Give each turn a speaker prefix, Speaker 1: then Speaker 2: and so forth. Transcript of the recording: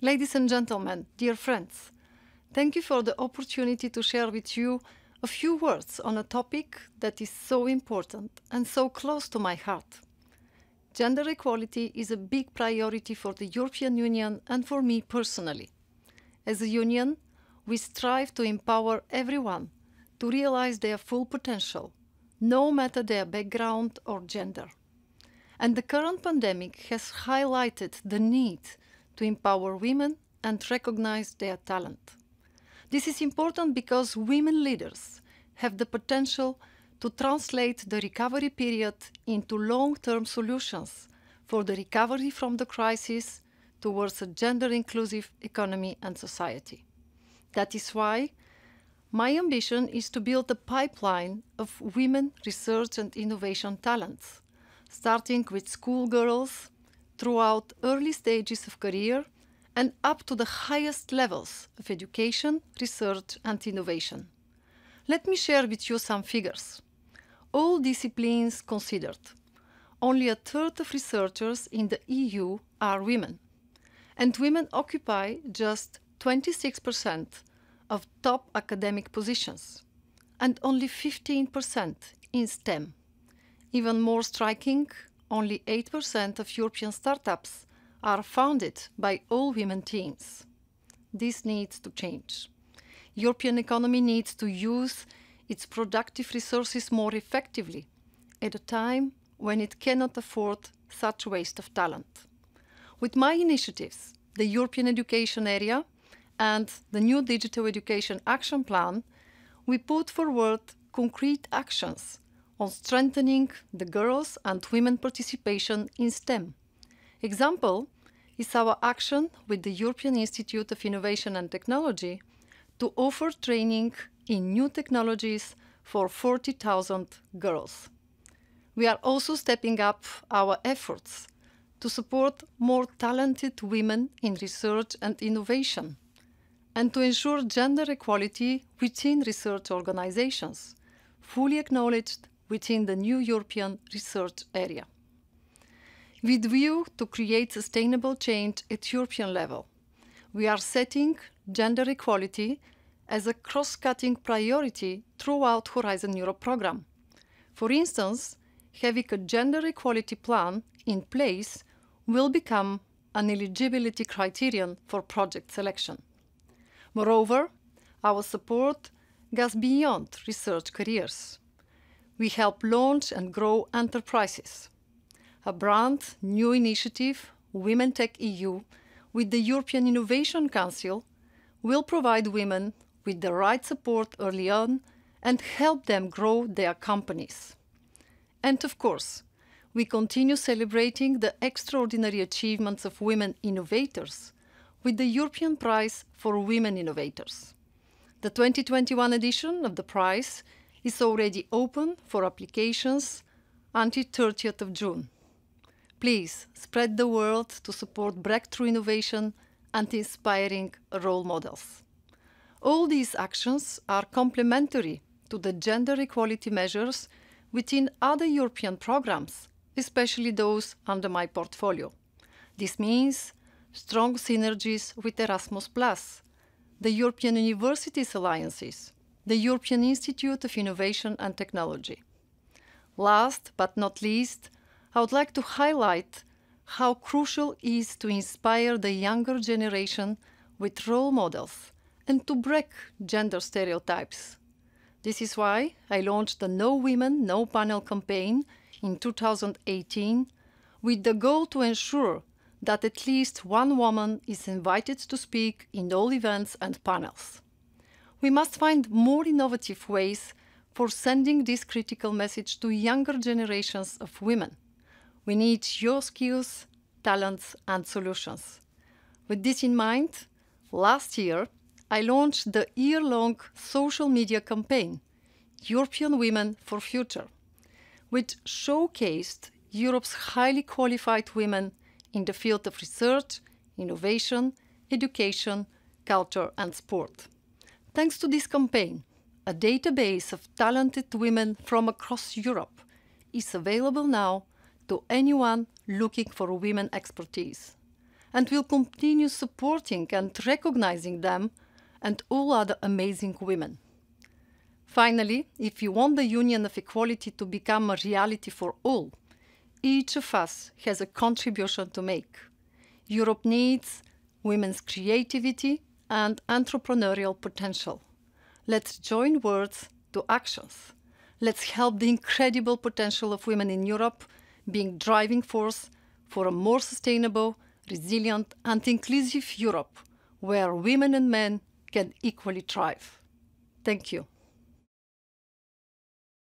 Speaker 1: Ladies and gentlemen, dear friends, thank you for the opportunity to share with you a few words on a topic that is so important and so close to my heart. Gender equality is a big priority for the European Union and for me personally. As a union, we strive to empower everyone to realize their full potential, no matter their background or gender. And the current pandemic has highlighted the need to empower women and recognize their talent. This is important because women leaders have the potential to translate the recovery period into long term solutions for the recovery from the crisis towards a gender inclusive economy and society. That is why my ambition is to build a pipeline of women research and innovation talents, starting with schoolgirls throughout early stages of career and up to the highest levels of education, research, and innovation. Let me share with you some figures. All disciplines considered, only a third of researchers in the EU are women, and women occupy just 26% of top academic positions, and only 15% in STEM. Even more striking, only 8% of European startups are founded by all women teams. This needs to change. European economy needs to use its productive resources more effectively at a time when it cannot afford such waste of talent. With my initiatives, the European education area and the new digital education action plan, we put forward concrete actions on strengthening the girls' and women participation in STEM. Example is our action with the European Institute of Innovation and Technology to offer training in new technologies for 40,000 girls. We are also stepping up our efforts to support more talented women in research and innovation, and to ensure gender equality within research organizations, fully acknowledged within the new European research area. With view to create sustainable change at European level, we are setting gender equality as a cross-cutting priority throughout Horizon Europe program. For instance, having a gender equality plan in place will become an eligibility criterion for project selection. Moreover, our support goes beyond research careers we help launch and grow enterprises. A brand new initiative, Women Tech EU, with the European Innovation Council, will provide women with the right support early on and help them grow their companies. And of course, we continue celebrating the extraordinary achievements of women innovators with the European Prize for Women Innovators. The 2021 edition of the prize is already open for applications until 30th of June. Please spread the word to support breakthrough innovation and inspiring role models. All these actions are complementary to the gender equality measures within other European programs, especially those under my portfolio. This means strong synergies with Erasmus, the European Universities Alliances, the European Institute of Innovation and Technology. Last but not least, I would like to highlight how crucial it is to inspire the younger generation with role models and to break gender stereotypes. This is why I launched the No Women, No Panel campaign in 2018 with the goal to ensure that at least one woman is invited to speak in all events and panels. We must find more innovative ways for sending this critical message to younger generations of women. We need your skills, talents, and solutions. With this in mind, last year I launched the year long social media campaign, European Women for Future, which showcased Europe's highly qualified women in the field of research, innovation, education, culture, and sport. Thanks to this campaign, a database of talented women from across Europe is available now to anyone looking for women expertise and will continue supporting and recognizing them and all other amazing women. Finally, if you want the Union of Equality to become a reality for all, each of us has a contribution to make. Europe needs women's creativity, and entrepreneurial potential. Let's join words to actions. Let's help the incredible potential of women in Europe being driving force for a more sustainable, resilient and inclusive Europe where women and men can equally thrive. Thank you.